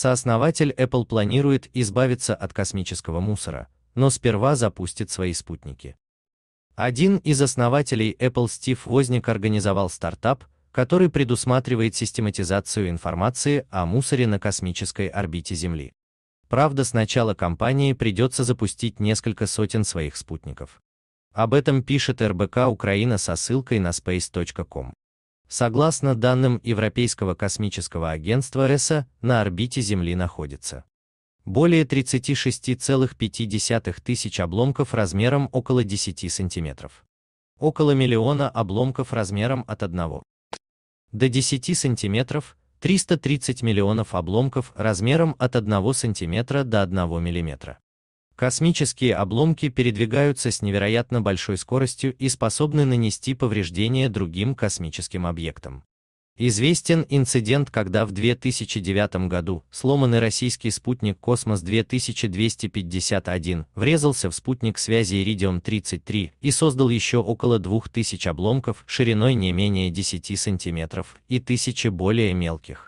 Сооснователь Apple планирует избавиться от космического мусора, но сперва запустит свои спутники. Один из основателей Apple Стив Возник организовал стартап, который предусматривает систематизацию информации о мусоре на космической орбите Земли. Правда, сначала компании придется запустить несколько сотен своих спутников. Об этом пишет РБК Украина со ссылкой на space.com. Согласно данным Европейского космического агентства РЭСА, на орбите Земли находится более 36,5 тысяч обломков размером около 10 сантиметров. Около миллиона обломков размером от 1 до 10 сантиметров, 330 миллионов обломков размером от 1 сантиметра до 1 миллиметра. Космические обломки передвигаются с невероятно большой скоростью и способны нанести повреждения другим космическим объектам. Известен инцидент, когда в 2009 году сломанный российский спутник «Космос-2251» врезался в спутник связи «Иридиум-33» и создал еще около 2000 обломков шириной не менее 10 сантиметров и тысячи более мелких.